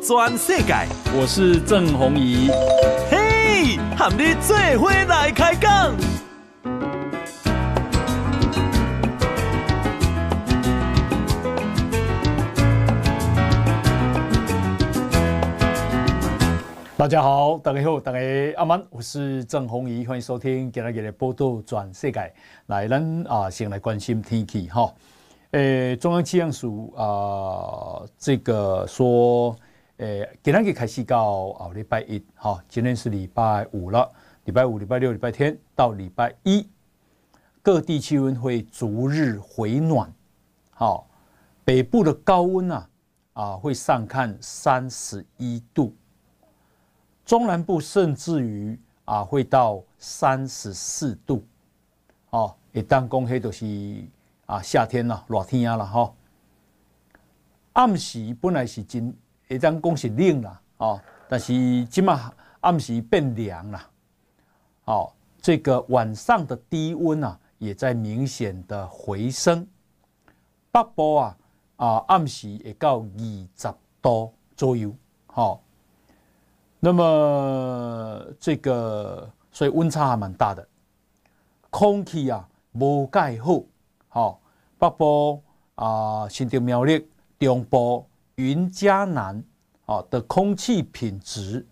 转世界，我是郑鸿仪。嘿，和你最会来开讲。大家好，大家好，大家阿曼，我是郑鸿仪，欢迎收听今日的波道转世界，来咱啊先来关心天气哈。诶，中央气象署啊，这个说。诶，今天给开始到啊礼拜一，哈，今天是礼拜五了。礼拜五、礼拜六、礼拜天到礼拜一，各地气温会逐日回暖。好，北部的高温啊，啊会上看三十一度，中南部甚至于啊会到三十四度。哦，一旦公黑都是啊夏天了，热天啊了哈。暗时本来是真。一张公是冷啦，哦，但是今嘛暗时变凉啦，哦。这个晚上的低温啊，也在明显的回升。北部啊啊，暗时也到二十度左右，好。那么这个，所以温差还蛮大的。空气啊，无盖厚，好。北部啊，新对苗栗、中部。云嘉南啊的空气品质，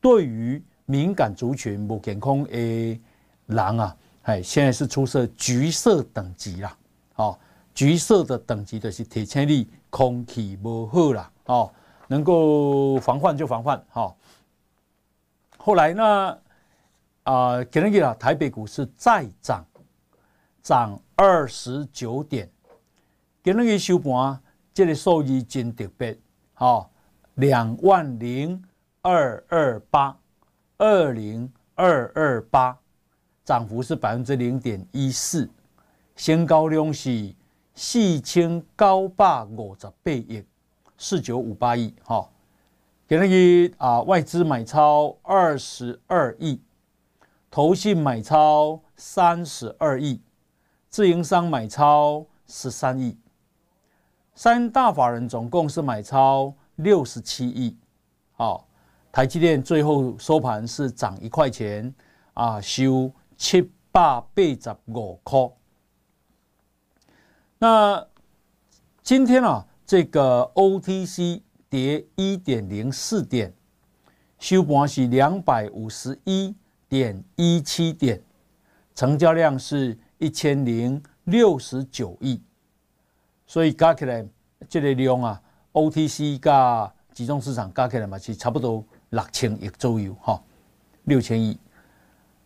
对于敏感族群不健康诶人啊，哎，现在是出色橘色等级啦，哦，橘色的等级就是提醒你空气不好啦，哦，能够防范就防范哈。后来呢，啊，今日啊，台北股市再涨，涨二十九点，给日一收盘。这个收益真特别，哈，两万零二二八，二零二二八，涨幅是百分之零点一四，新高量是四千九百五十八亿，四九五八亿，哈，等于啊，外资买超二十二亿，投信买超三十二亿，自营商买超十三亿。三大法人总共是买超六十七亿，台积电最后收盘是涨一块钱，啊，收七百八十五块。那今天啊，这个 O T C 跌一点零四点，收盘是两百五十一点一七点，成交量是一千零六十九亿。所以加起来，这个量啊，OTC 加集中市场加起来嘛，是差不多六千亿左右哈，六千亿。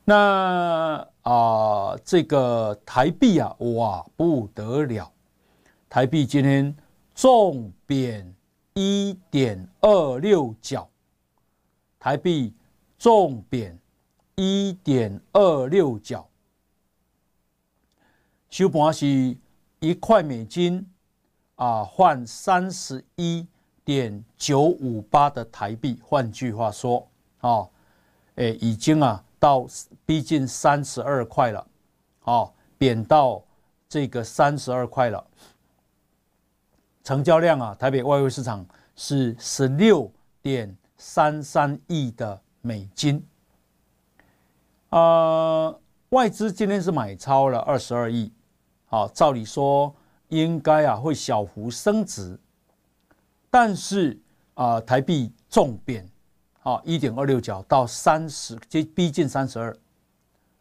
那啊，这个台币啊，哇，不得了！台币今天重贬一点二六角，台币重贬一点二六角。收盘是一块美金。啊，换三十一点九五八的台币，换句话说，啊，哎，已经啊到逼近三十二块了，哦，贬到这个三十二块了。成交量啊，台北外汇市场是十六点三三亿的美金，呃，外资今天是买超了二十二亿，好，照理说。应该啊会小幅升值，但是啊台币重贬啊一点二六角到三十逼近三十二，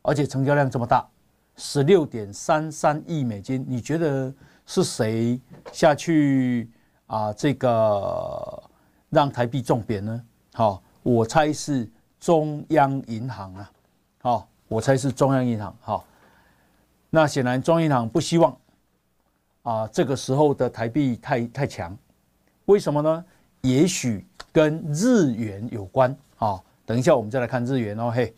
而且成交量这么大，十六点三三亿美金，你觉得是谁下去啊这个让台币重贬呢？好，我猜是中央银行啊，好，我猜是中央银行。好，那显然中央银行不希望。啊，这个时候的台币太太强，为什么呢？也许跟日元有关啊。等一下我们再来看日元哦。嘿，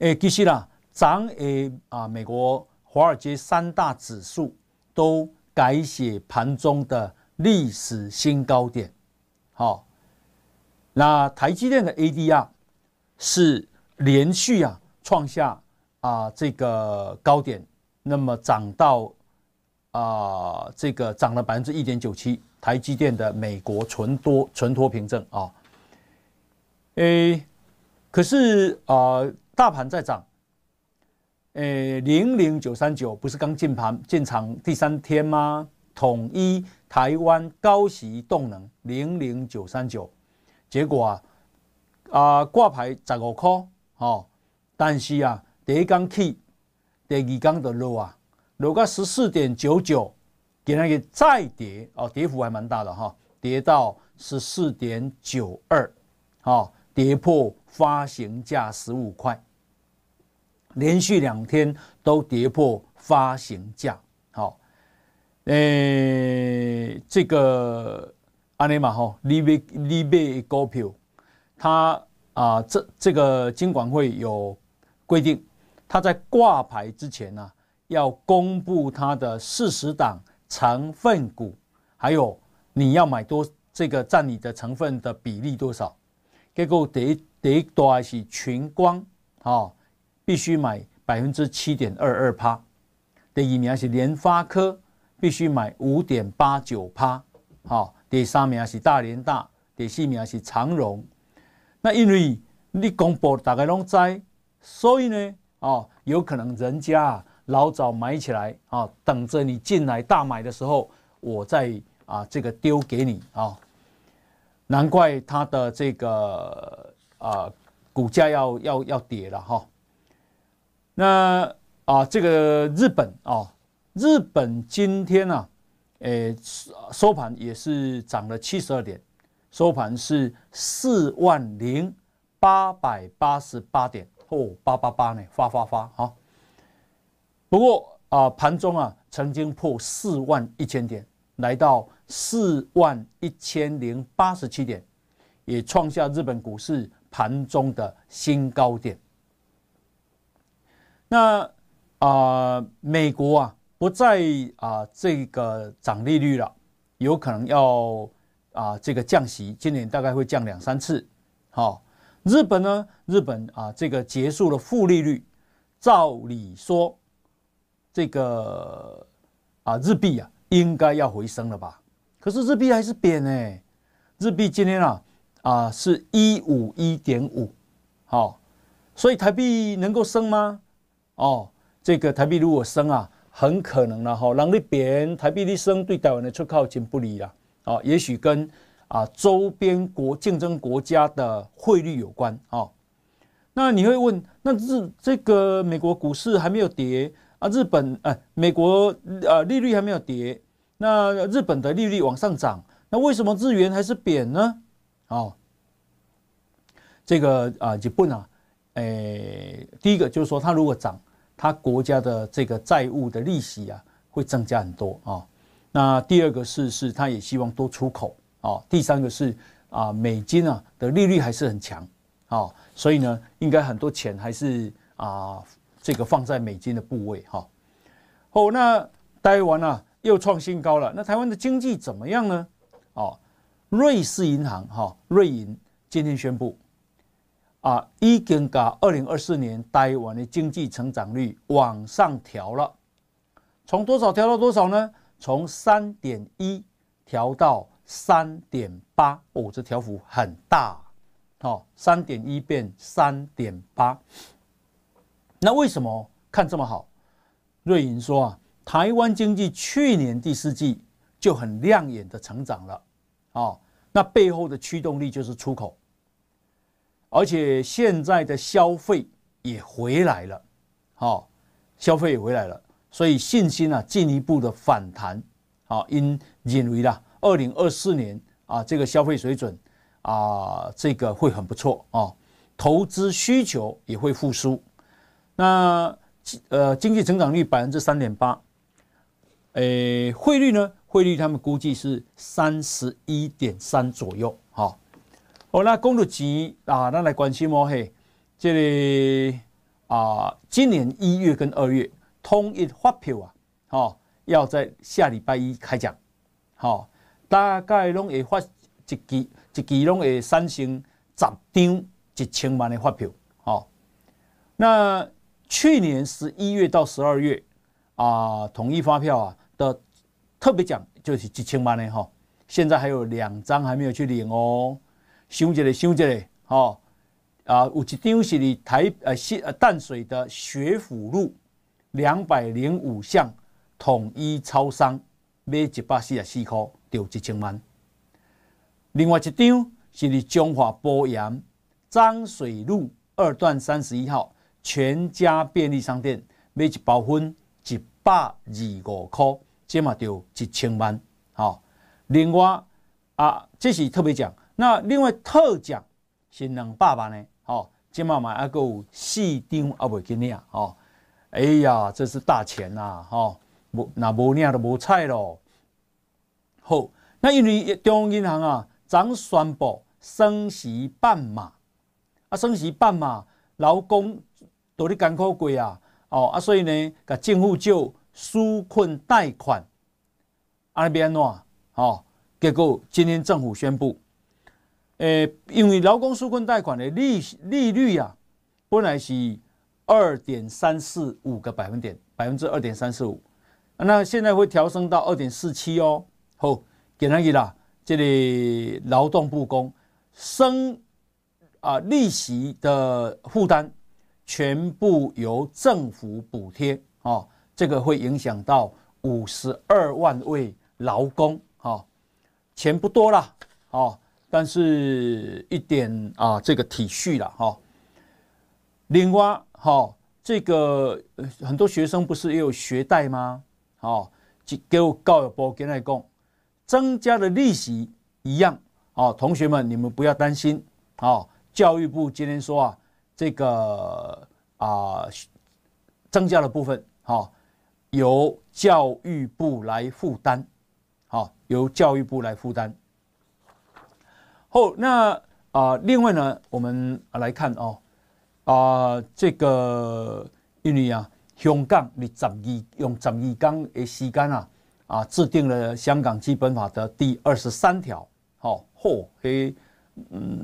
哎，其实啦，涨诶啊，美国华尔街三大指数都改写盘中的历史新高点。好，那台积电的 ADR 是连续啊创下啊这个高点。那么涨到啊，这个涨了百分之一点九七，台积电的美国存多存托凭证啊，诶，可是啊，大盘在涨，诶，零零九三九不是刚进盘进场第三天吗？统一台湾高息动能零零九三九，结果啊，啊挂牌十五块哦，但是啊，第一 e 起。第二缸的肉啊，落个十四点九九，给那个再跌哦，跌幅还蛮大的哈，跌到十四点九二，啊，跌破发行价十五块，连续两天都跌破发行价，好，诶，这个阿尼玛哈，你买你买股票，他啊，这这个监管会有规定。他在挂牌之前呢，要公布他的四十档成分股，还有你要买多这个占你的成分的比例多少？结果第第段是群光，哦，必须买百分之七点二二趴；第二名是联发科，必须买五点八九趴；好，第三名是大连大，第四名是长荣。那因为你公布大概拢知，所以呢？哦，有可能人家老早买起来啊，等着你进来大买的时候，我再啊这个丢给你啊。难怪它的这个啊股价要要要跌了哈。那啊这个日本啊，日本今天呢，诶收收盘也是涨了七十二点，收盘是四万零八百八十八点。破八八八呢，发发发哈！不过啊，盘中啊曾经破四万一千点，来到四万一千零八十七点，也创下日本股市盘中的新高点。那啊，美国啊不再啊这个涨利率了，有可能要啊这个降息，今年大概会降两三次，好。日本呢？日本啊，这个结束了负利率，照理说，这个啊日币啊应该要回升了吧？可是日币还是贬哎，日币今天啊啊是一五一点五，好，所以台币能够升吗？哦，这个台币如果升啊，很可能了哈，让你贬，台币的升对台湾的出口金不利了啊，也许跟。啊，周边国竞争国家的汇率有关啊。那你会问，那日这个美国股市还没有跌啊？日本哎，美国啊利率还没有跌，那日本的利率往上涨，那为什么日元还是贬呢？哦，这个啊，日本啊，哎，第一个就是说，它如果涨，它国家的这个债务的利息啊会增加很多啊。那第二个是是，它也希望多出口。哦，第三个是啊，美金啊的利率还是很强，哦，所以呢，应该很多钱还是啊，这个放在美金的部位哈。哦，那台湾啊又创新高了，那台湾的经济怎么样呢？哦，瑞士银行哈瑞银今天宣布啊，伊根嘎二零二四年台湾的经济成长率往上调了，从多少调到多少呢？从三点一调到。三点八哦，这条幅很大，哦，三点一变三点八。那为什么看这么好？瑞银说啊，台湾经济去年第四季就很亮眼的成长了，哦，那背后的驱动力就是出口，而且现在的消费也回来了，哦，消费也回来了，所以信心啊进一步的反弹，好，因认为啦。二零二四年啊，这个消费水准啊，这个会很不错啊，投资需求也会复苏。那呃，经济增长率百分之三点八，诶，汇率呢？汇率他们估计是三十一点三左右。好，好，那公路局啊，那来关心哦，嘿，这里啊，今年一月跟二月统一发票啊，好，要在下礼拜一开奖，好。大概拢会发一期，一期拢会产生十张一千万的发票。吼，那去年十一月到十二月啊，统一发票啊的特别奖就是一千万的吼。现在还有两张还没有去领哦。收者嘞，收者嘞，吼啊，有一张是你台呃呃淡水的学府路两百零五巷统一超商买一百四十四块。就一千万。另外一张是伫中华博洋张水路二段三十一号全家便利商店，买一包烟一百二十五块，这嘛就一千万。好，另外啊，这是特别奖。那另外特奖是两百万呢。哦，这嘛买啊有四张阿伯纪念。哦，哎呀，这是大钱呐。哦，无那无领就无菜咯。好，那因为中央银行啊，昨宣布升息半码，啊，升息半码，劳工都咧艰苦过啊，哦，啊，所以呢，个政府就纾困贷款，阿变呐，哦，结果今天政府宣布，诶，因为劳工纾困贷款的利利率啊，本来是二点三四五个百分点，百分之二点三四五，那现在会调升到二点四七哦。好，简单记啦。这里劳动不公，生啊利息的负担全部由政府补贴哦。这个会影响到五十二万位劳工哦，钱不多啦哦，但是一点啊这个体恤了哈。另外哈，这个很多学生不是也有学贷吗？哦，就给我告一波，跟那讲。增加的利息一样哦，同学们，你们不要担心哦。教育部今天说啊，这个啊增加的部分哦，由教育部来负担，好，由教育部来负担。后那啊，另外呢，我们来看哦，啊，这个因为啊，香港你十二用十二天的时间啊。啊，制定了香港基本法的第二十三条，好，或嘿，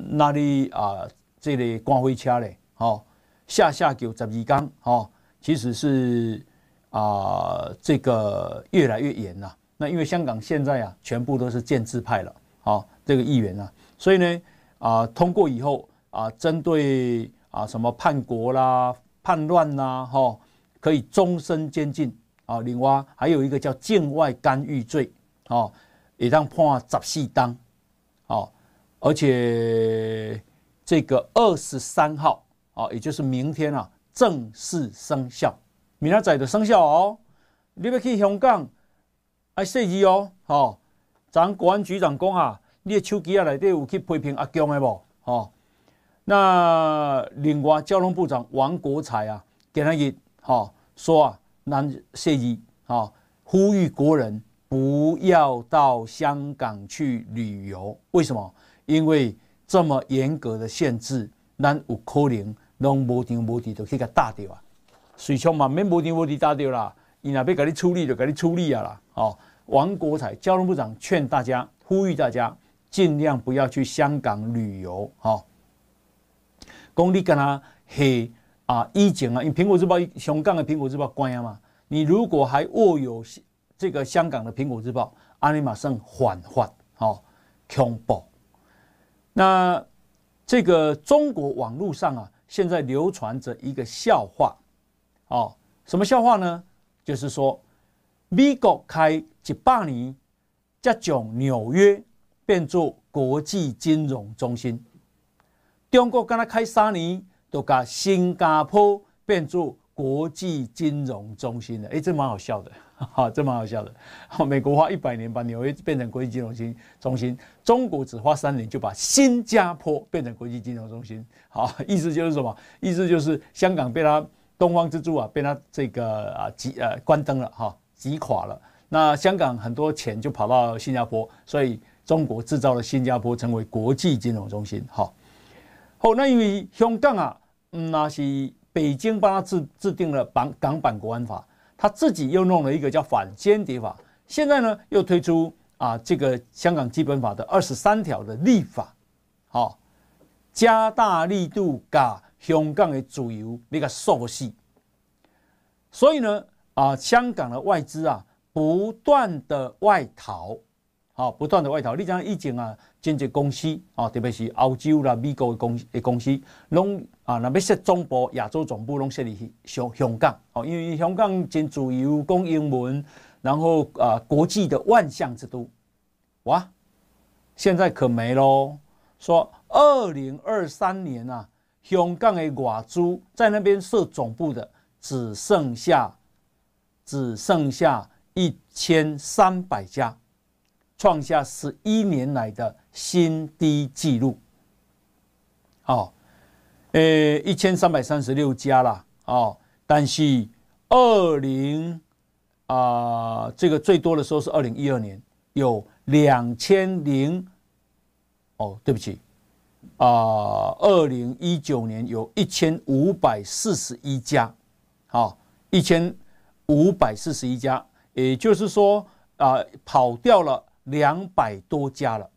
那里啊？这里光辉车嘞，好，下下九十二缸，好，其实是啊，这个越来越严了。那因为香港现在啊，全部都是建制派了，好，这个议员啊，所以呢，啊，通过以后啊，针对啊什么叛国啦、叛乱啦，哈，可以终身监禁。啊，另外还有一个叫境外干预罪，哦，也当判十四当，哦，而且这个二十三号，啊，也就是明天啊，正式生效，明仔仔的生效哦，你要去香港，啊，涉及哦，哦，咱国安局长讲啊，你的手机啊里底有去批评阿强的不，哦，那另外交通部长王国才啊，给他也，哦，说啊。那谢依啊，呼吁国人不要到香港去旅游。为什么？因为这么严格的限制，咱有可能拢无停无地就去以给打掉啊。水枪嘛，免无停无地打掉啦，伊那要给你处理就给你处理啊啦。哦，王国才交通部长劝大家，呼吁大家尽量不要去香港旅游。哦，讲你跟他黑。啊，一减啊，因为《苹果日报》雄港的《苹果日报》关了嘛。你如果还握有这个香港的《苹果日报》，阿里马上缓缓哦，恐怖。那这个中国网络上啊，现在流传着一个笑话，哦，什么笑话呢？就是说，美国开一百年，才将纽约变作国际金融中心，中国跟他开三年。都把新加坡变作国际金融中心了，哎，这蛮好笑的，哈，这蛮好笑的。美国花一百年把纽约变成国际金融中中心，中国只花三年就把新加坡变成国际金融中心。好，意思就是什么？意思就是香港被他东方之珠啊，被他这个啊挤呃关灯了哈，挤垮了。那香港很多钱就跑到新加坡，所以中国制造了新加坡成为国际金融中心。好，后那因为香港啊。那是北京帮他制制定了版港版国安法，他自己又弄了一个叫反间谍法，现在呢又推出啊这个香港基本法的二十三条的立法，好加大力度把香港的主游。那个收系，所以呢啊香港的外资啊不断的外逃，好不断的外逃，你讲已经啊。经济公司啊，特别是欧洲啦、美国的公的公司，拢啊，若要设总部、亚洲总部，拢设立香香港哦，因为香港真自由，讲英文，然后啊，国际的万象之都哇，现在可没咯。说二零二三年啊，香港的外资在那边设总部的只剩下只剩下一千三百家。创下十一年来的新低纪录，好，呃，一千三百三十六家啦。哦，但是二零啊，这个最多的时候是二零一二年有两千零，哦，对不起，啊，二零一九年有一千五百四十一家，好，一千五百四十一家，也就是说啊，跑掉了。两百多家了，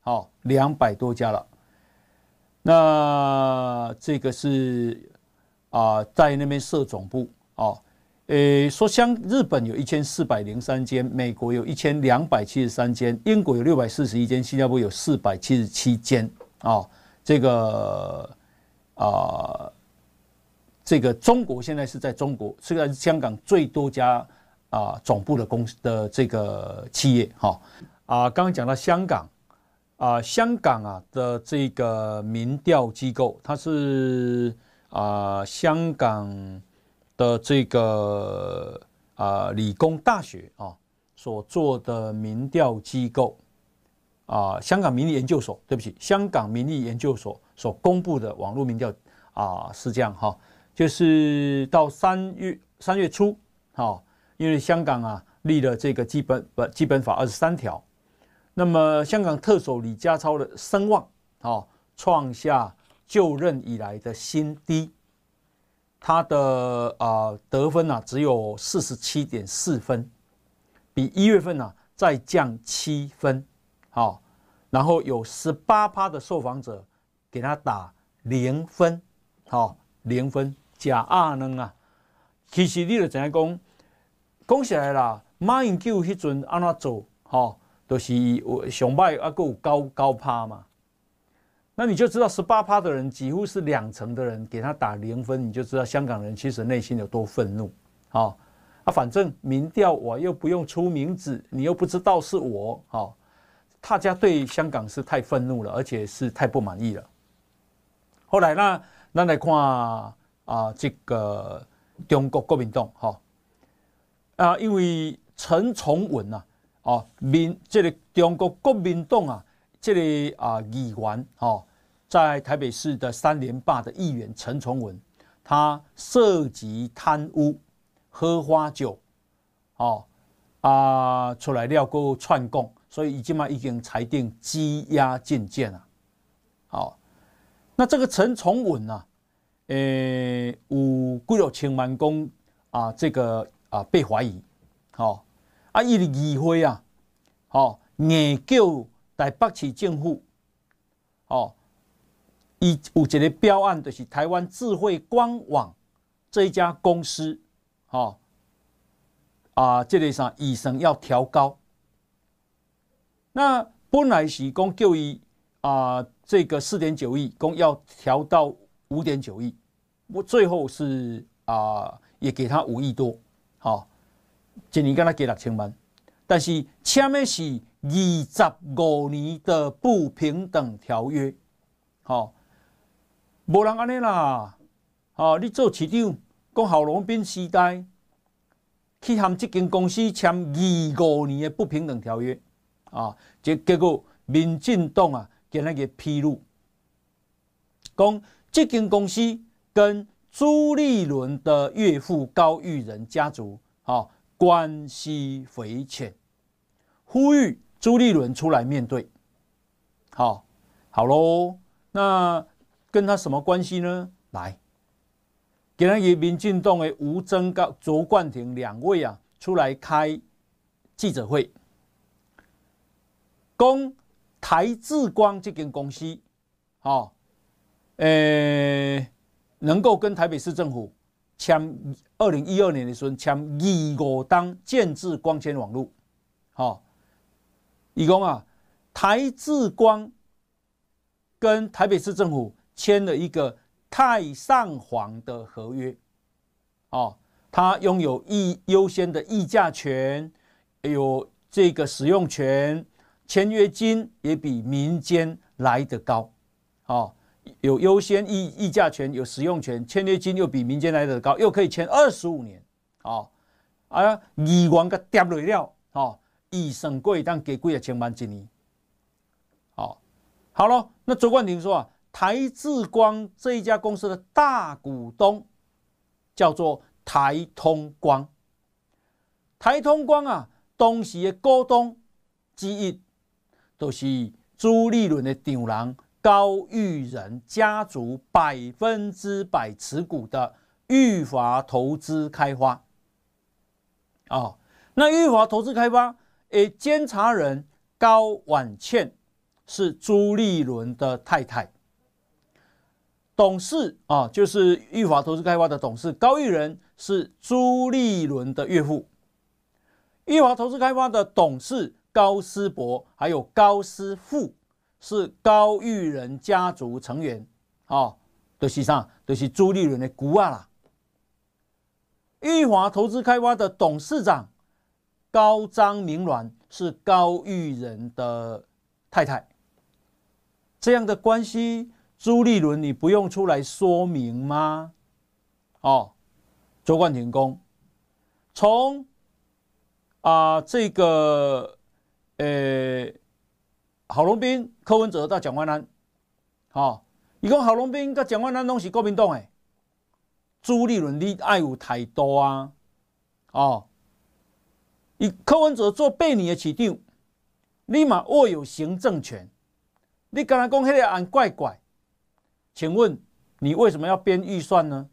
好，两百多家了。那这个是啊，在那边设总部啊。诶，说像日本有一千四百零三间，美国有一千两百七十三间，英国有六百四十一间，新加坡有四百七十七间啊。这个啊，这个中国现在是在中国，虽然是香港最多家啊总部的公司的这个企业哈。啊，刚刚讲到香港，啊，香港啊的这个民调机构，它是啊香港的这个啊理工大学啊所做的民调机构，啊，香港民意研究所，对不起，香港民意研究所所公布的网络民调啊是这样哈，就是到三月三月初，啊，因为香港啊立了这个基本不基本法二十三条。那么，香港特首李家超的声望，好创下就任以来的新低。他的啊得分啊只有四十七点四分，比一月份呢再降七分，好。然后有十八趴的受访者给他打零分，好零分加二呢啊。其实你就这样讲，讲起来啦，马英九迄阵安怎做，好？都是一我雄霸阿够高高趴嘛，那你就知道十八趴的人几乎是两成的人给他打零分，你就知道香港人其实内心有多愤怒啊啊！反正民调我又不用出名字，你又不知道是我啊，大家对香港是太愤怒了，而且是太不满意了。后来那那来看啊，这个中国国民党哈啊，因为陈崇文呐。哦，民，这里中国国民党啊，这里啊议员，哦，在台北市的三连霸的议员陈崇文，他涉及贪污、喝花酒，哦，啊，出来料过串供，所以已经嘛已经裁定羁押禁见了。哦，那这个陈崇文呢，诶，有几落千万公啊，这个啊被怀疑，好。啊，伊的议会啊，吼，硬叫台北市政府，吼，伊有一个标案就是台湾智慧官网这一家公司，吼，啊，这个啥，预算要调高。那本来是讲叫伊啊，这个四点九亿，讲要调到五点九亿，我最后是啊，也给他五亿多，好。一年敢若加六千万，但是签的是二十五年的不平等条约，吼，无人安尼啦，吼，你做市长，讲侯龙斌时代，去含即间公司签二十五年的不平等条约，啊，结结果民进党啊，给那个披露，讲即间公司跟朱立伦的岳父高玉仁家族，哦。关系匪浅，呼吁朱立伦出来面对。好，好喽。那跟他什么关系呢？来，竟然与民进党的吴增高、卓冠廷两位啊出来开记者会，供台智光这间公司，好，呃，能够跟台北市政府。签二零一二年的时，候签以五当建制光纤网络，哦，伊讲啊，台智光跟台北市政府签了一个太上皇的合约，哦，他拥有议优先的议价权，有这个使用权，签约金也比民间来得高，哦。有优先议议价权，有使用权，签约金又比民间来的高，又可以签二十五年，啊，啊，你玩个丢不了，啊，以省贵，但给贵也千万几年，哦，好了，那周冠廷说啊，台智光这一家公司的大股东叫做台通光，台通光啊，东的股东之一，都是朱立伦的党人。高玉仁家族百分之百持股的裕华投资开发，哦，那裕华投资开发，诶，监察人高婉倩是朱立伦的太太，董事啊，就是裕华投资开发的董事高玉仁是朱立伦的岳父，裕华投资开发的董事高思博还有高思富。是高玉人家族成员，哦，都是啥？都是朱立伦的姑啊啦。裕华投资开发的董事长高张明鸾是高玉仁的太太，这样的关系，朱立伦你不用出来说明吗？哦，昨晚停工，从啊这个，诶。郝龙斌、柯文哲到蒋万安，哦，你讲郝龙斌到蒋万安拢是国民党诶。朱立伦你爱有态多啊，哦，你柯文哲做背年的起长，立马握有行政权。你刚才讲迄个案怪怪，请问你为什么要编预算呢？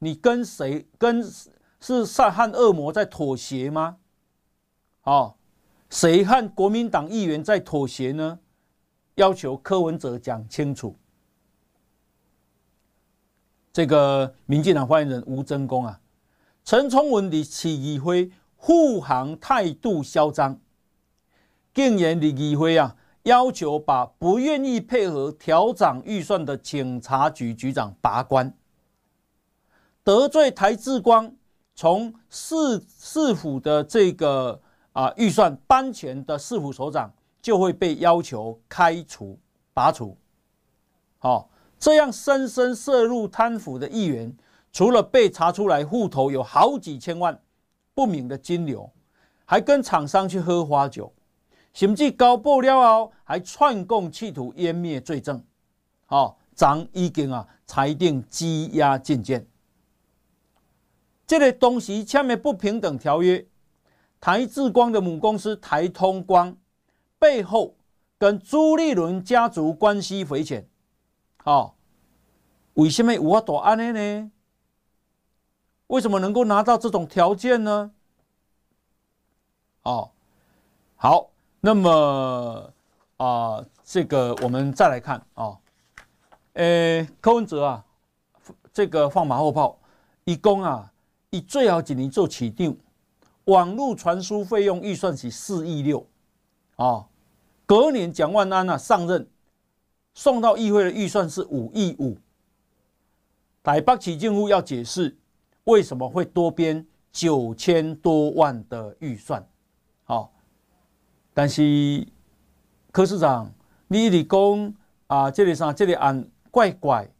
你跟谁跟是善汉恶魔在妥协吗？哦。谁和国民党议员在妥协呢？要求柯文哲讲清楚。这个民进党发言人吴增功啊，陈冲文的起继会护航态度嚣张，更然李继辉啊，要求把不愿意配合调整预算的警察局局长拔关，得罪台志光，从市市府的这个。啊，预算颁权的市府首长就会被要求开除、拔除。好，这样深深涉入贪腐的议员，除了被查出来户头有好几千万不明的金流，还跟厂商去喝花酒，甚至高报了哦，还串供企图湮灭罪证。好，咱已经啊裁定羁押禁见。这些东西签的不平等条约。台智光的母公司台通光，背后跟朱立伦家族关系匪浅，哦，为什么我躲安的呢？为什么能够拿到这种条件呢？哦，好，那么啊，这个我们再来看啊，呃，柯文哲啊，这个放马后炮，以公啊，以最好几年做起定。网络传输费用预算是四亿六，啊，隔年蒋万安啊上任，送到议会的预算是五亿五。台北市政府要解释为什么会多编九千多万的预算，啊，但是柯市长，你一直讲啊，这里上这里按怪怪，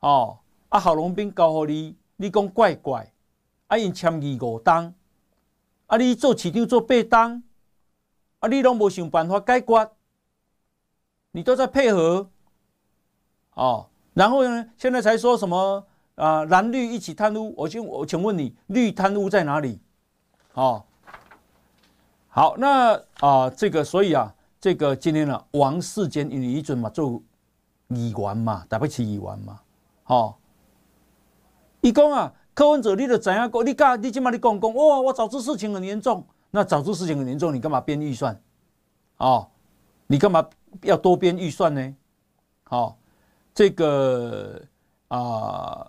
哦，啊，郝龙斌告诉你，你讲怪怪，啊，因签二五单。啊！你做市场做背档，啊！你拢无想办法解决，你都在配合，哦。然后呢？现在才说什么啊？蓝绿一起贪污？我请我请问你，绿贪污在哪里？哦。好，那啊，这个所以啊，这个今天呢，王世坚与你准嘛做议员嘛，打不起议员嘛，哦。一讲啊。柯文哲，你得怎样讲？你讲，你起码你讲讲，哇！我找出事情很严重，那找出事情很严重，你干嘛编预算？哦，你干嘛要多编预算呢？好，这个啊，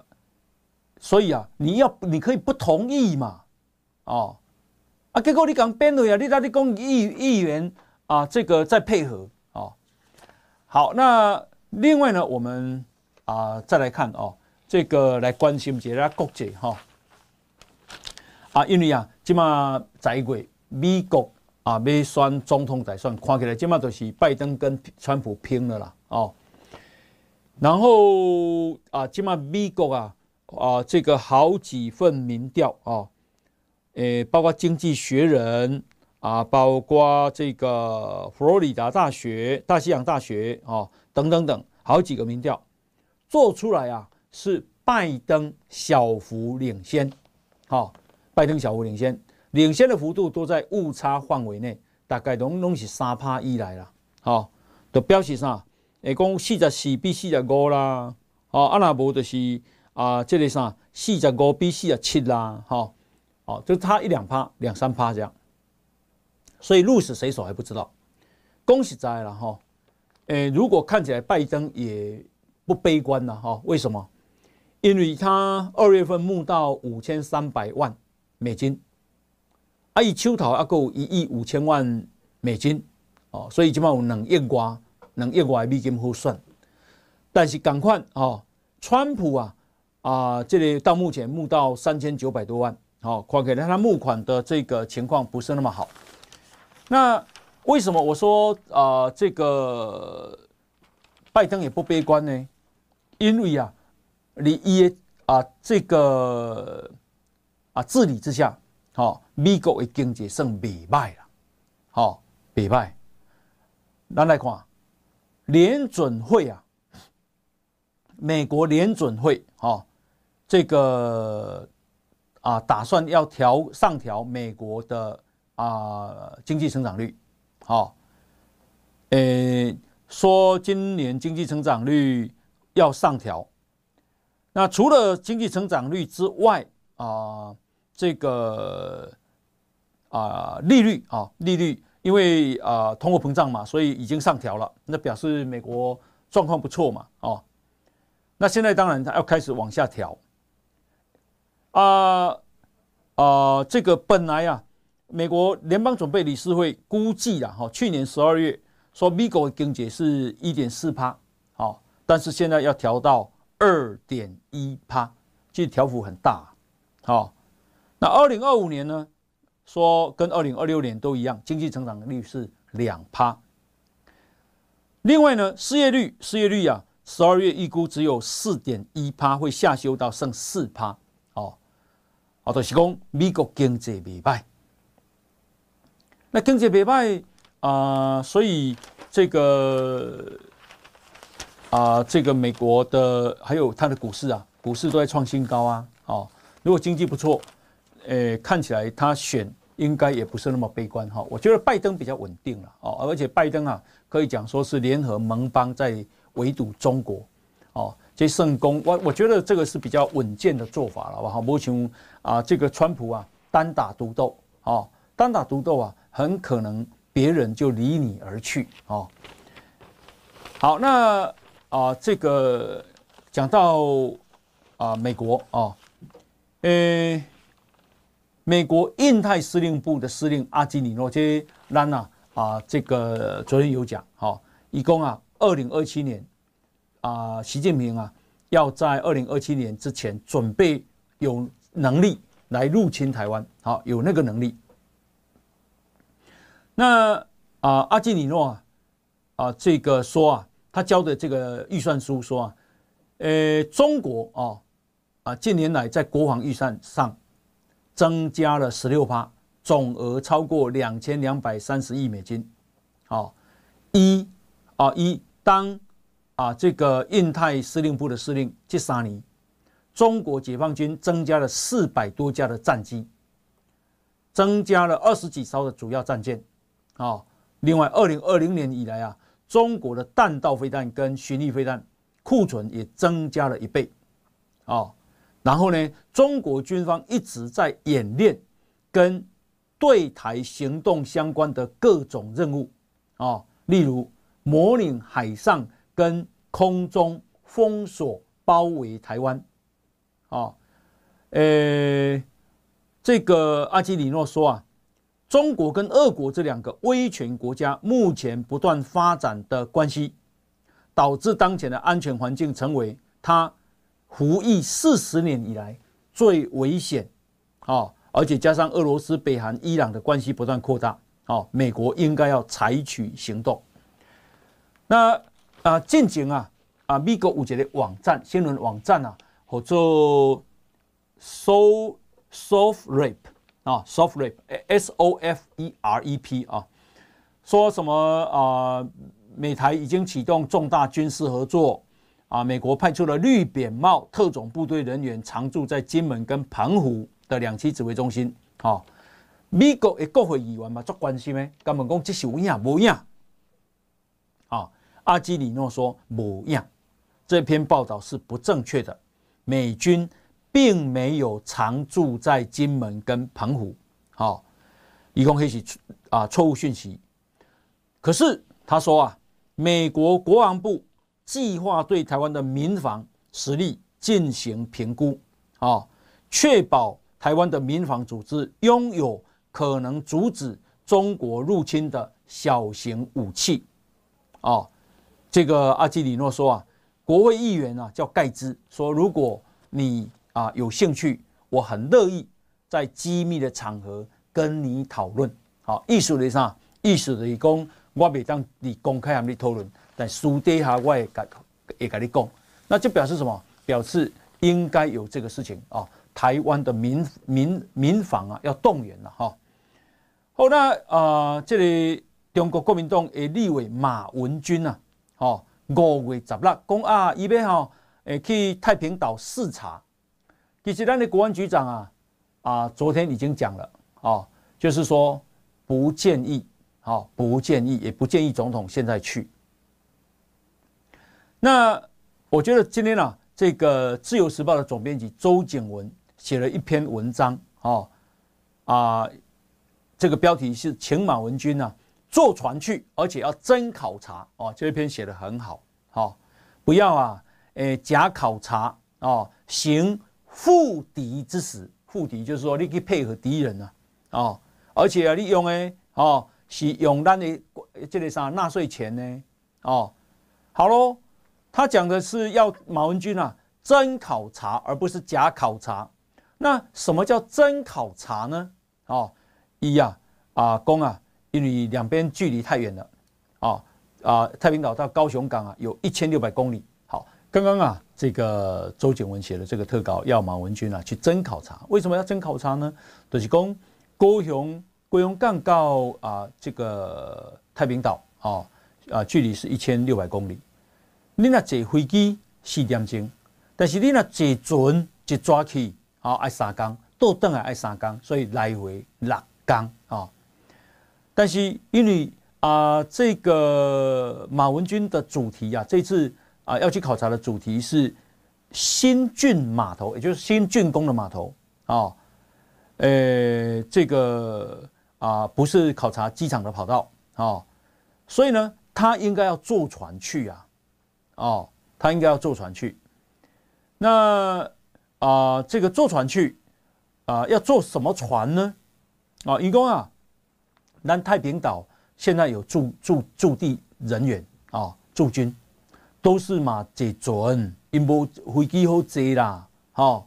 所以啊，你要你可以不同意嘛？哦，啊，结果你讲编了呀？你那里讲议议员啊？这个在配合哦。好，那另外呢，我们啊，再来看哦。这个来关心一下国际哈啊，因为啊，即马在月美国啊要选总统在选，看起来即马就是拜登跟川普拼了啦哦。然后啊，即马美国啊啊，这个好几份民调啊，诶，包括《经济学人》啊，包括这个佛罗里达大学、大西洋大学啊，等等等，好几个民调做出来啊。是拜登小幅领先，好，拜登小幅领先，领先的幅度都在误差范围内，大概拢拢是三趴以来啦，好，就表示啥？诶，讲四十四比四十五啦，哦，啊那无就是啊，这里啥四十五比四十七啦，哈，哦，就差一两趴、两三趴这样，所以鹿死谁手还不知道，恭喜在了哈，诶，如果看起来拜登也不悲观啦，哈，为什么？因为他二月份募到五千三百万美金，啊，以秋桃啊够一亿五千万美金，哦，所以起码有两亿块，两亿块美金好算。但是赶快哦，川普啊啊，这里到目前募到三千九百多万，哦，况且来他募款的这个情况不是那么好。那为什么我说啊，这个拜登也不悲观呢？因为啊。你一啊，这个啊治理之下，好，美国的经济算未歹啦，好，未歹。咱来看联准会啊，美国联准会，好，这个啊打算要调上调美国的啊经济成长率，好，诶说今年经济成长率要上调。那除了经济成长率之外啊，这个啊利率啊利率，因为啊通货膨胀嘛，所以已经上调了。那表示美国状况不错嘛，哦。那现在当然它要开始往下调啊啊，这个本来啊，美国联邦准备理事会估计啊，哈，去年十二月说美国的经济是一点四帕，好，但是现在要调到。二点一趴，其实调幅很大，好。那二零二五年呢？说跟二零二六年都一样，经济成长率是两趴。另外呢，失业率，失业率啊，十二月预估只有四点一趴，会下修到剩四趴。哦，啊，就是讲美国经济未歹。那经济未歹啊，所以这个。啊，这个美国的还有它的股市啊，股市都在创新高啊。哦，如果经济不错，诶，看起来他选应该也不是那么悲观哈。我觉得拜登比较稳定了哦，而且拜登啊，可以讲说是联合盟邦在围堵中国哦。这圣功，我我觉得这个是比较稳健的做法了吧？哈，不像啊，这个川普啊，单打独斗啊，单打独斗啊，很可能别人就离你而去哦。好，那。啊，这个讲到啊，美国啊，呃，美国印太司令部的司令阿基里诺基拉纳啊，这个昨天有讲，哈，一共啊，二零二七年啊，习近平啊，要在二零二七年之前准备有能力来入侵台湾，好，有那个能力。那啊，阿基里诺啊，啊，这个说啊。他交的这个预算书说啊，呃，中国啊，啊，近年来在国防预算上增加了十六趴，总额超过两千两百三十亿美金。哦，一啊一当啊这个印太司令部的司令这沙尼，中国解放军增加了四百多架的战机，增加了二十几艘的主要战舰。啊，另外，二零二零年以来啊。中国的弹道飞弹跟巡弋飞弹库存也增加了一倍，啊，然后呢，中国军方一直在演练跟对台行动相关的各种任务，啊，例如模拟海上跟空中封锁包围台湾，啊，呃，这个阿基里诺说啊。中国跟俄国这两个威权国家目前不断发展的关系，导致当前的安全环境成为他服役四十年以来最危险。哦，而且加上俄罗斯、北韩、伊朗的关系不断扩大。哦，美国应该要采取行动。那啊，近景啊啊，美国五杰的网站、新闻网站啊，叫做 “So Soft Rape”。啊，soft rep S O F E R E P 啊，说什么啊？美台已经启动重大军事合作啊，美国派出了绿扁帽特种部队人员常驻在金门跟澎湖的两栖指挥中心。啊，美国的国会议员嘛，作关心咧，根本讲这是有影无影。啊，阿基里诺说无影，这篇报道是不正确的，美军。并没有常住在金门跟澎湖，啊，一共一些啊错误讯息。可是他说啊，美国国防部计划对台湾的民防实力进行评估，啊，确保台湾的民防组织拥有可能阻止中国入侵的小型武器。啊，这个阿基里诺说啊，国会议员啊叫盖兹说，如果你。啊，有兴趣，我很乐意在机密的场合跟你讨论。好，艺术的啥？艺术的讲我未当你公开和你讨论，但书底下我也讲，也跟你讲。那就表示什么？表示应该有这个事情啊！台湾的民民民防啊，要动员了哈。好，那呃，这里中国国民党诶，立委马文军啊，哦，五月十六，讲啊，伊要哈，诶，去太平岛视察。以及那的国安局长啊，啊，昨天已经讲了啊，就是说不建议，啊，不建议，也不建议总统现在去。那我觉得今天啊，这个《自由时报》的总编辑周景文写了一篇文章啊，啊，这个标题是请马文君呢坐船去，而且要真考察啊，这篇写的很好，好，不要啊，诶，假考察啊，行。附敌之使，附敌就是说你去配合敌人呐，啊，而且啊，你用诶，哦，是用咱的这个啥纳税钱呢，哦，好喽，他讲的是要马文君啊，真考察而不是假考察，那什么叫真考察呢？哦，一啊，啊，攻啊，因为两边距离太远了，啊啊，太平岛到高雄港啊，有一千六百公里，好，刚刚啊。这个周景文写的这个特稿，要马文君啊去真考察。为什么要真考察呢？就是讲高雄、高雄港到啊这个太平岛啊啊，距离是一千六百公里。你那坐飞机四点钟，但是你那坐船一抓去啊，爱三工到等啊爱三工，所以来回六工啊。但是因为啊这个马文君的主题啊，这次。啊，要去考察的主题是新郡码头，也就是新竣工的码头啊。呃，这个啊，不是考察机场的跑道啊，所以呢，他应该要坐船去啊。哦，他应该要坐船去。那啊，这个坐船去啊，要坐什么船呢？啊，愚公啊，南太平岛现在有驻驻驻地人员啊，驻军。都是嘛，坐船，因无飞机好坐啦，哈。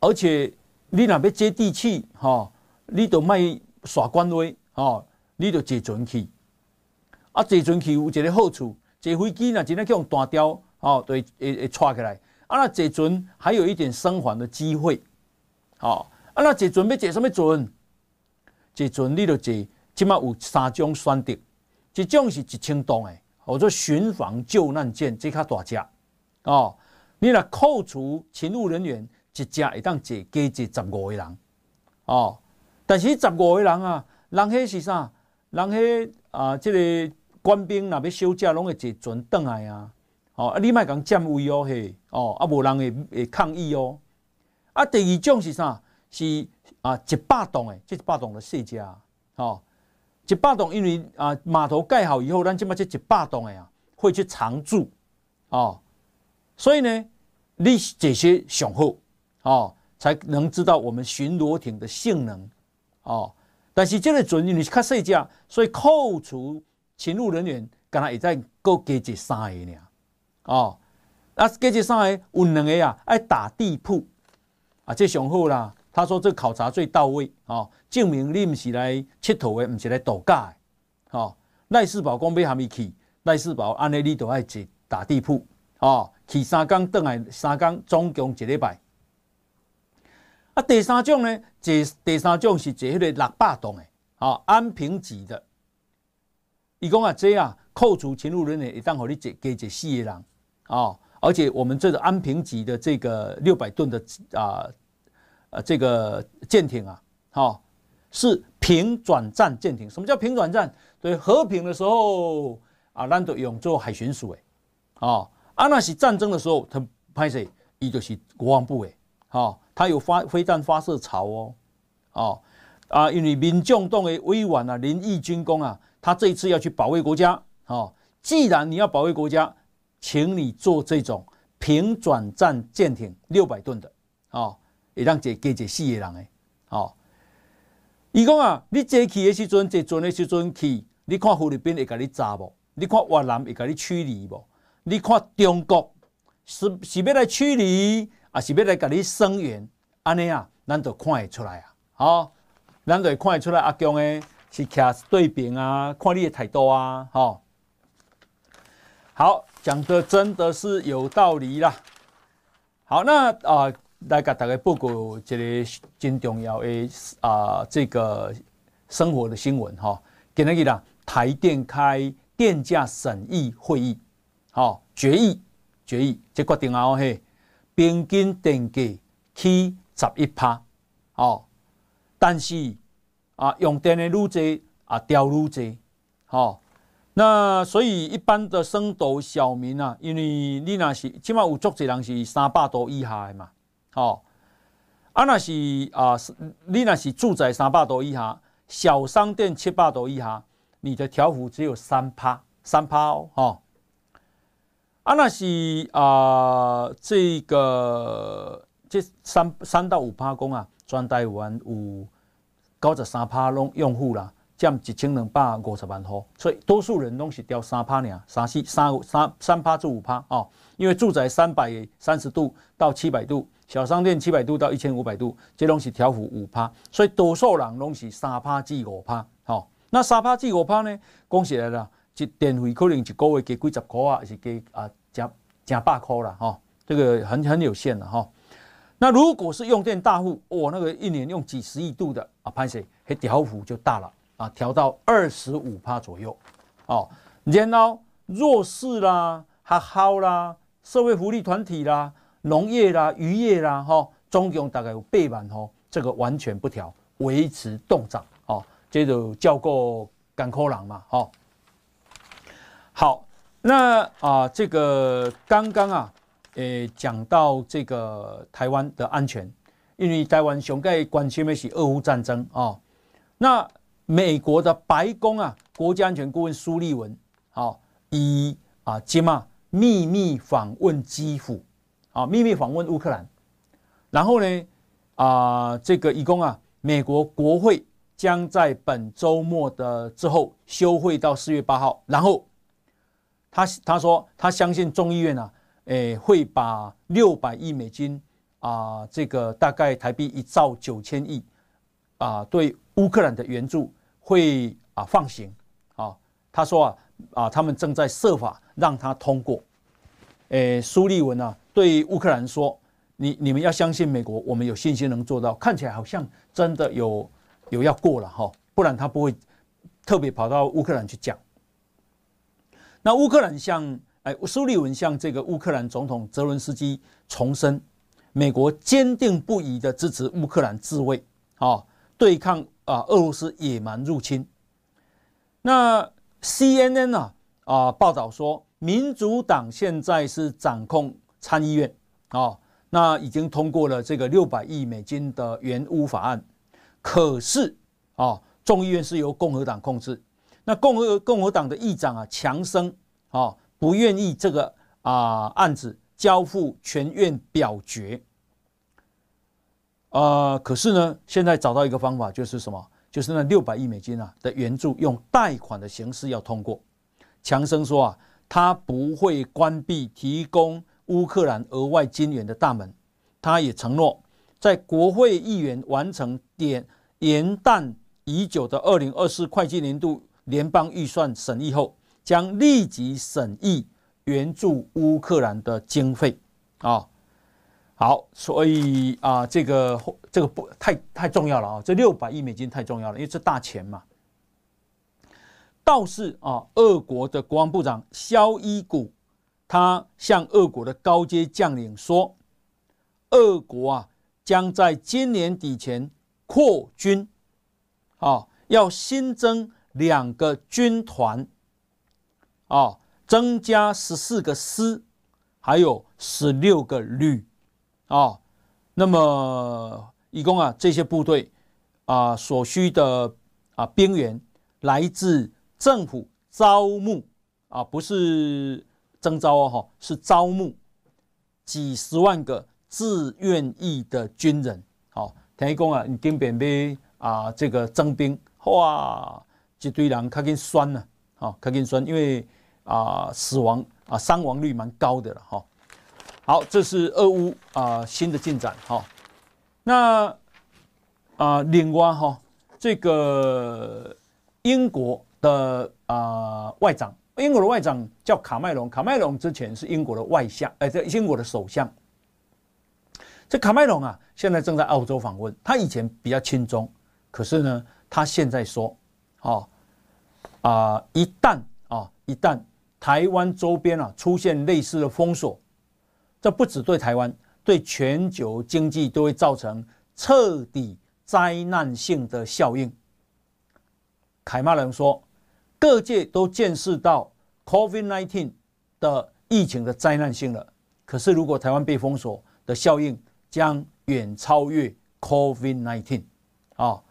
而且你若要接地气，哈，你就卖耍官威，哈，你就坐船去。啊，坐船去有一个好处，坐飞机若只能去用弹吊，哦，对，会会带起来。啊，那坐船还有一点生还的机会，好。啊，那坐船要坐什么船？坐船，你就坐，即嘛有三种选择，一种是一千吨诶。我说巡防救难舰，这卡大只，哦，你若扣除勤务人员一只，会当坐加坐十五个人，哦，但是十五个人啊，人迄是啥？人迄啊，即个官兵若要休假，拢会坐船倒来啊，哦，啊，你莫讲占位哦，嘿，哦，啊，无人会会抗议哦，啊，第二种是啥？是啊，一百栋诶，一百栋的四家，哦。一百栋，因为啊码头盖好以后，咱即码即一百栋的呀，会去常住，哦，所以呢，你这些上好，哦，才能知道我们巡逻艇的性能，哦，但是这个船因是较细只，所以扣除勤务人员，刚才也在够加一三个呢，哦，那加一三个，有两个啊，爱打地铺，啊，这上好啦。他说：“这考察最到位啊，证明你唔是来佚佗的，唔是来度假的。哦，赖世宝讲要还没去，赖世宝安尼你都要去打地铺。哦，去三工，倒来三工，总共一礼拜。啊，第三种呢，坐第三种是坐迄个六百栋的，哦，安平级的。伊讲啊，这啊扣除前路人员，会当互你一加坐四个人哦，而且我们这个安平级的这个六百吨的啊。”呃，这个舰艇啊，好，是平转战舰艇。什么叫平转战？对，和平的时候啊，让都用做海巡署哎，啊，那是战争的时候，他拍谁？一个是国防部哎，好，他有发飞弹发射巢哦，啊啊，因为民众动员威武啊，林毅军工啊，他这一次要去保卫国家，好，既然你要保卫国家，请你做这种平转战舰艇六百吨的，啊。会让坐加坐四个人诶吼，伊讲啊，你坐去诶时阵，坐船诶时阵去，你看菲律宾会甲你查无？你看越南会甲你驱离无？你看中国是是要来驱离，啊是要来甲你声援？安尼啊，咱就看会出来啊，吼。咱就看会出来阿强诶是徛对边啊，看你诶态度啊，吼。好，讲的真的是有道理啦。好，那啊。来给大家报告一个真重要的啊，这个生活的新闻哈。今日日啦，台电开电价审议会议，好决议决议，即决定后嘿，平均电价起十一趴，好，但是啊，用电的愈多啊，调愈多，好，那所以一般的升斗小民啊，因为你若是即码有足多人是三百度以下的嘛。哦，啊，那是啊，你那是住宅三百多以下，小商店七百多以下，你的条幅只有三趴，三趴哦。哈，啊，那是啊，这个这三三到五趴工啊，专贷完有九十三趴拢用户啦，占一千两百五十万户，所以多数人拢是调三趴呢，三四三三三趴至五趴哦，因为住宅三百三十度到七百度。小商店七百度到一千五百度，这东西调幅五趴，所以多数人拢是三趴至五趴。那三趴至五趴呢？起来啦，就电费可能一个月加几十块啊，是加啊，加加百块啦，哈，这个很很有限的哈。那如果是用电大户，我那个一年用几十亿度的啊，潘 Sir，调幅就大了啊，调到二十五趴左右。哦，然后弱势啦、乞好啦、社会福利团体啦。农业啦、渔业啦，哈，总共大概有八万，哈，这个完全不调，维持冻涨，哈，这就叫过干枯狼嘛，哈。好，那啊，这个刚刚啊，诶，讲到这个台湾的安全，因为台湾熊盖关心的是俄乌战争啊，那美国的白宫啊，国家安全顾问苏立文，好，以啊什么秘密访问基辅。啊，秘密访问乌克兰，然后呢，啊，这个一共啊，美国国会将在本周末的之后休会到四月八号，然后他他说他相信众议院啊，诶，会把六百亿美金啊，这个大概台币一兆九千亿啊，对乌克兰的援助会啊放行啊，他说啊啊，他们正在设法让他通过，诶，苏利文呢？对乌克兰说：“你你们要相信美国，我们有信心能做到。看起来好像真的有有要过了哈，不然他不会特别跑到乌克兰去讲。那乌克兰向哎苏利文向这个乌克兰总统泽伦斯基重申，美国坚定不移的支持乌克兰自卫，啊，对抗啊俄罗斯野蛮入侵。那 CNN 呢啊报道说，民主党现在是掌控。”参议院啊，那已经通过了这个六百亿美金的援乌法案。可是啊，众议院是由共和党控制，那共和共和党的议长啊，强生啊，不愿意这个啊案子交付全院表决。啊，可是呢，现在找到一个方法，就是什么？就是那六百亿美金啊的援助，用贷款的形式要通过。强生说啊，他不会关闭提供。乌克兰额外金援的大门，他也承诺，在国会议员完成点延宕已久的二零二四会计年度联邦预算审议后，将立即审议援助乌克兰的经费。啊，好，所以啊，这个这个不太太重要了啊，这六百亿美金太重要了，因为这大钱嘛。倒是啊，俄国的国防部长肖伊古。他向俄国的高阶将领说：“俄国啊，将在今年底前扩军，啊，要新增两个军团，啊，增加十四个师，还有十六个旅，啊，那么一共啊，这些部队啊所需的啊兵员来自政府招募，啊，不是。”征召哦，哈，是招募几十万个志愿意的军人，好，听伊讲啊，你根本呢啊，这个征兵，哇，一堆人开始酸了，啊，开始酸，因为啊，死亡啊，伤亡率蛮高的了，哈，好，这是俄乌啊新的进展，哈，那啊，另外哈，这个英国的啊外长。英国的外长叫卡麦隆，卡麦隆之前是英国的外相，哎，这英国的首相。这卡麦隆啊，现在正在澳洲访问。他以前比较轻松，可是呢，他现在说，啊啊，一旦啊一旦台湾周边啊出现类似的封锁，这不止对台湾，对全球经济都会造成彻底灾难性的效应。凯麦隆说。各界都见识到 COVID-19 的疫情的灾难性了。可是，如果台湾被封锁的效应将远超越 COVID-19，哦，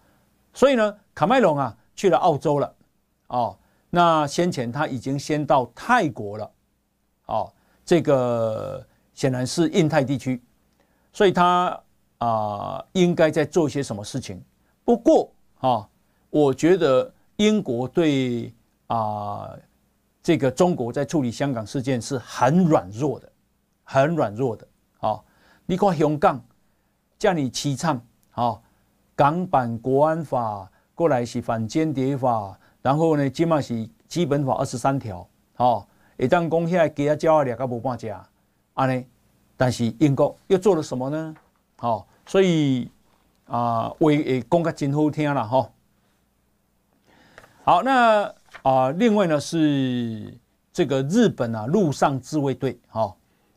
所以呢，卡麦隆啊去了澳洲了，哦，那先前他已经先到泰国了，哦，这个显然是印太地区，所以他啊应该在做些什么事情。不过啊，我觉得。英国对啊，这个中国在处理香港事件是很软弱的，很软弱的啊！你看香港叫你凄惨啊，港版国安法过来是反间谍法，然后呢，今慢是基本法二十三条啊，一旦攻下来，给他交了两个不半价安呢？但是英国又做了什么呢？好，所以啊，话也讲个真好听了哈。好，那啊，另外呢是这个日本啊，陆上自卫队啊，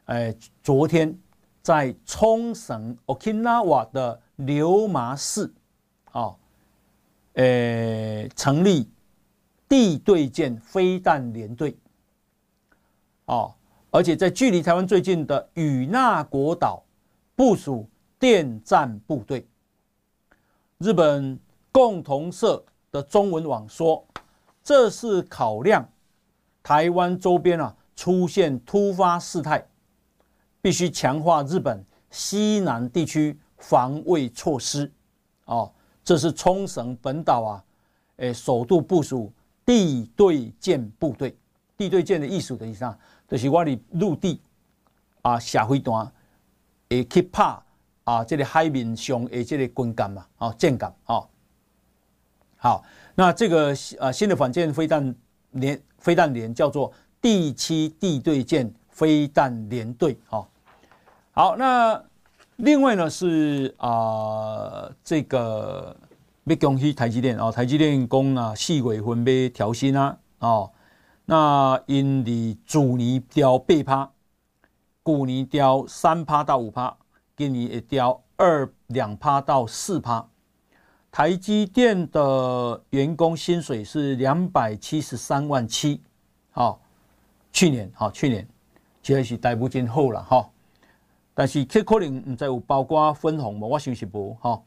哎，昨天在冲绳 Okinawa 的流麻市啊，哎，成立地对舰飞弹联队哦，而且在距离台湾最近的与那国岛部署电战部队，日本共同社。的中文网说，这是考量台湾周边啊出现突发事态，必须强化日本西南地区防卫措施。哦，这是冲绳本岛啊，诶，首度部署地对舰部队。地对舰的意思等于啥？就是我哋陆地啊下会弹，诶去拍啊，这个海面上诶这个军舰嘛，哦，舰港哦。好，那这个啊新的反舰飞弹连飞弹连叫做第七地对舰飞弹连队。好，好，那另外呢是啊这个要恭喜台积电啊，台积电工啊四月份要调薪啊，哦，那因的主泥雕八趴，古泥雕三趴到五趴，今年你雕二两趴到四趴。台积电的员工薪水是两百七十三万七，好，去年好去年，其实是大不真好了哈，但是这可能唔再有包括分红嘛，我想是无哈。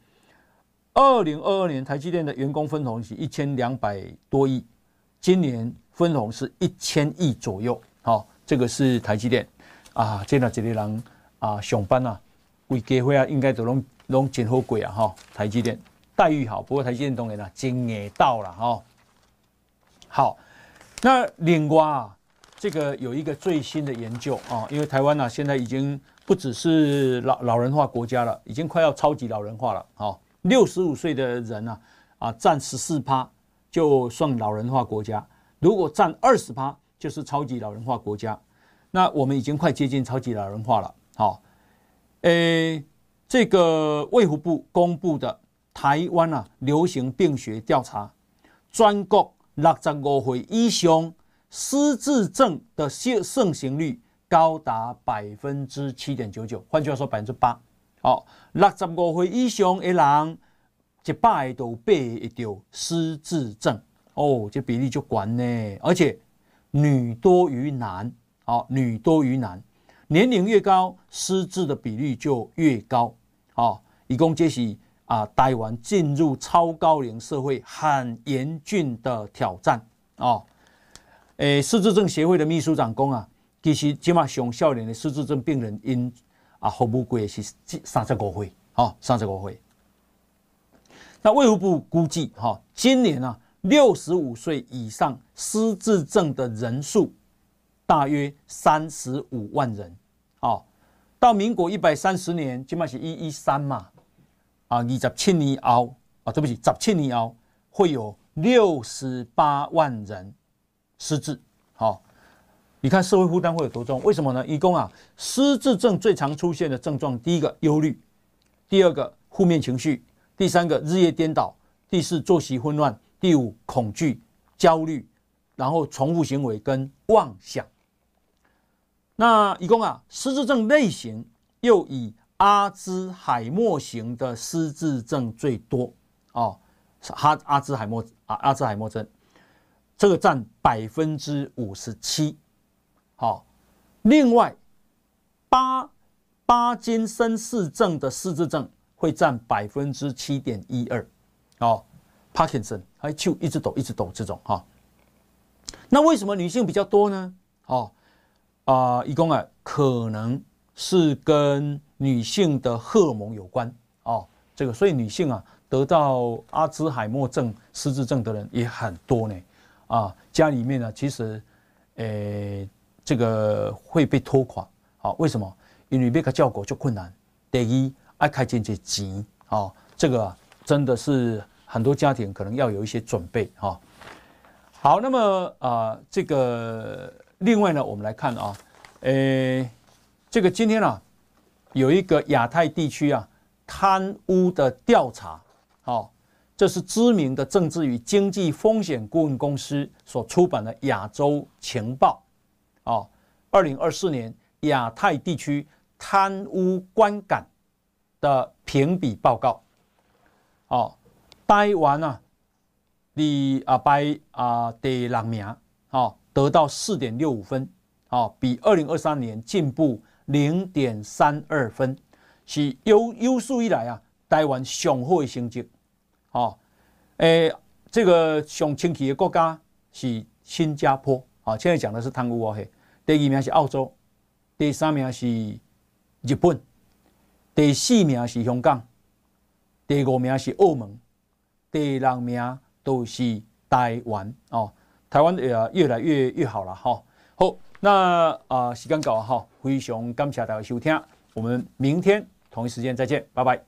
二零二二年台积电的员工分红是一千两百多亿，今年分红是一千亿左右，好，这个是台积电，啊，见到这个人啊上班啊，为家伙啊应该都拢拢真好贵啊哈，台积电。待遇好，不过台积电动员呢，金额到了哈。好，那领瓜啊，这个有一个最新的研究啊，因为台湾呢，现在已经不只是老老人化国家了，已经快要超级老人化了啊。六十五岁的人呢，啊占十四趴，就算老人化国家；如果占二十趴，就是超级老人化国家。那我们已经快接近超级老人化了。好，诶，这个卫福部公布的。台湾啊，流行病学调查，全国六十五岁以上失智症的盛行率高达百分之七点九九，换句话说，百分之八。哦，六十五岁以上的人，一百都背一丢失智症，哦，这比例就高呢。而且女多于男，哦，女多于男，年龄越高，失智的比率就越高。哦，以供皆喜。啊，台湾进入超高龄社会，很严峻的挑战啊！诶，失智症协会的秘书长讲啊，其实这马上少年的失智症病人，因啊，服务过是三十五岁，哦，三十五岁。那卫福部估计，哈，今年啊，六十五岁以上失智症的人数大约三十五万人，哦，到民国一百三十年，就马是一一三嘛。啊，二十七年澳啊，对不起，十七年澳会有六十八万人失智。好，你看社会负担会有多重？为什么呢？一共啊，失智症最常出现的症状，第一个忧虑，第二个负面情绪，第三个日夜颠倒，第四作息混乱，第五恐惧焦虑，然后重复行为跟妄想。那一共啊，失智症类型又以。阿兹海默型的失智症最多哦，阿阿兹海默啊阿兹海默症，这个占百分之五十七。好，另外巴巴金森氏症的失智症会占百分之七点一二。哦，Parkinson 还就一直抖一直抖这种哈。那为什么女性比较多呢？哦啊，一共啊，可能是跟女性的荷尔蒙有关哦，这个所以女性啊，得到阿兹海默症、失智症的人也很多呢，啊，家里面呢，其实，诶，这个会被拖垮啊？为什么？因为这个效果就困难。第一，爱开钱就急啊，这个真的是很多家庭可能要有一些准备啊。好，那么啊，这个另外呢，我们来看啊，诶，这个今天啊。有一个亚太地区啊贪污的调查，哦，这是知名的政治与经济风险顾问公司所出版的《亚洲情报》哦，二零二四年亚太地区贪污观感的评比报告，哦，台湾啊，第啊排啊第两名，哦，得到四点六五分，哦，比二零二三年进步。零点三二分，是有有数以来啊，台湾上好的成绩哦，诶，这个上清气的国家是新加坡。啊，现在讲的是贪污啊嘿。第二名是澳洲，第三名是日本，第四名是香港，第五名是澳门，第六名都是台湾。哦，台湾也越来越越好了哈。好。那啊，时间够了哈，非常感谢大家收听，我们明天同一时间再见，拜拜。